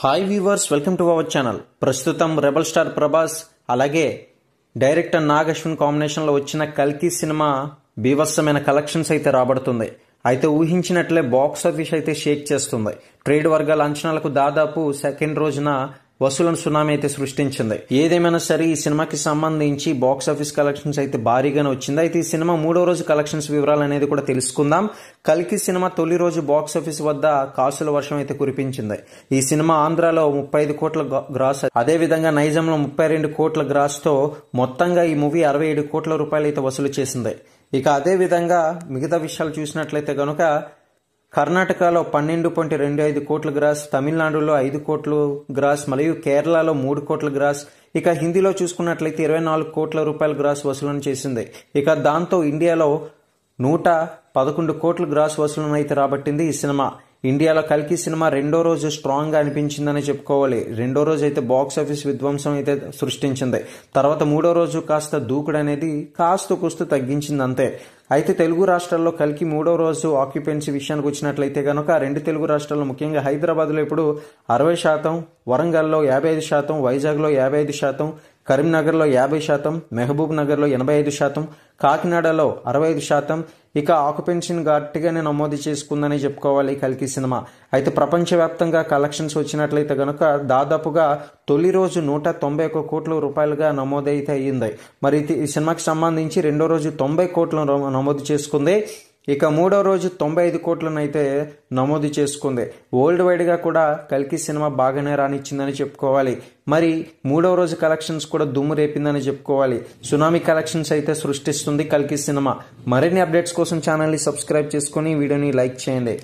hi viewers welcome to our channel ప్రస్తుతం rebel star Prabhas అలాగే director Nag Ashwin కాంబినేషన్లో వచ్చిన కల్కి సినిమా బీభత్సమైన కలెక్షన్స్ అయితే రాబడుతుంది అయితే ఊహించినట్లే బాక్స్ ఆఫీస్ అయితే షేక్ చేస్తుంది ట్రేడ్ వర్గాల అంచనాలకు దాదాపు సెకండ్ రోజున వసూలను సునామీ అయితే సృష్టించింది ఏదేమైనా సరే ఈ సినిమాకి సంబంధించి బాక్స్ ఆఫీస్ కలెక్షన్స్ అయితే భారీగానే వచ్చింది అయితే ఈ సినిమా మూడో రోజు కలెక్షన్స్ వివరాలు అనేది కూడా తెలుసుకుందాం కలికి సినిమా తొలి రోజు బాక్స్ ఆఫీస్ వద్ద కాసుల వర్షం అయితే కురిపించింది ఈ సినిమా ఆంధ్రాలో ముప్పై ఐదు కోట్ల గ్రాస్ అదే విధంగా నైజంలో ముప్పై రెండు కోట్ల గ్రాస్తో మొత్తంగా ఈ మూవీ అరవై ఏడు కోట్ల రూపాయలు అయితే వసూలు చేసింది ఇక అదే విధంగా మిగతా విషయాలు చూసినట్లయితే కనుక కర్ణాటకలో పన్నెండు పాయింట్ రెండు ఐదు కోట్ల గ్రాస్ తమిళనాడులో ఐదు కోట్లు గ్రాస్ మరియు కేరళలో మూడు కోట్ల గ్రాస్ ఇక హిందీలో చూసుకున్నట్లయితే ఇరవై నాలుగు కోట్ల రూపాయల గ్రాస్ వసూలు చేసింది ఇక దాంతో ఇండియాలో నూట పదకొండు కోట్ల గ్రాస్ వసూలను అయితే రాబట్టింది ఈ సినిమా ఇండియాలో కలికి సినిమా రెండో రోజు స్ట్రాంగ్గా అనిపించిందని చెప్పుకోవాలి రెండో రోజు అయితే బాక్స్ ఆఫీస్ విధ్వంసం అయితే సృష్టించింది తర్వాత మూడో రోజు కాస్త దూకుడు అనేది కాస్త కుస్తూ తగ్గించింది అంతే అయితే తెలుగు రాష్ట్రాల్లో కలికి మూడో రోజు ఆక్యుపెన్సీ విషయానికి వచ్చినట్లయితే కనుక రెండు తెలుగు రాష్ట్రాల్లో ముఖ్యంగా హైదరాబాద్లో ఇప్పుడు అరవై శాతం వరంగల్లో యాభై ఐదు శాతం వైజాగ్లో యాభై ఐదు శాతం కరీంనగర్లో యాభై శాతం మహబూబ్ నగర్లో ఎనభై ఐదు శాతం కాకినాడలో అరవై ఐదు శాతం ఇక ఆకుపెన్షన్ గట్టిగానే నమోదు చేసుకుందని చెప్పుకోవాలి కల్కి సినిమా అయితే ప్రపంచవ్యాప్తంగా కలెక్షన్స్ వచ్చినట్లయితే కనుక దాదాపుగా తొలి రోజు నూట తొంభై ఒక కోట్ల రూపాయలుగా నమోదైతే అయ్యింది మరి ఈ సినిమాకి సంబంధించి రెండో రోజు తొంభై కోట్లు నమోదు చేసుకుంది ఇక మూడో రోజు తొంభై ఐదు కోట్లనైతే నమోదు చేసుకుంది వరల్డ్ వైడ్గా కూడా కల్కి సినిమా బాగానే రానిచ్చిందని చెప్పుకోవాలి మరి మూడో రోజు కలెక్షన్స్ కూడా దుమ్ము రేపిందని చెప్పుకోవాలి సునామీ కలెక్షన్స్ అయితే సృష్టిస్తుంది కల్కి సినిమా మరిన్ని అప్డేట్స్ కోసం ఛానల్ని సబ్స్క్రైబ్ చేసుకొని వీడియోని లైక్ చేయండి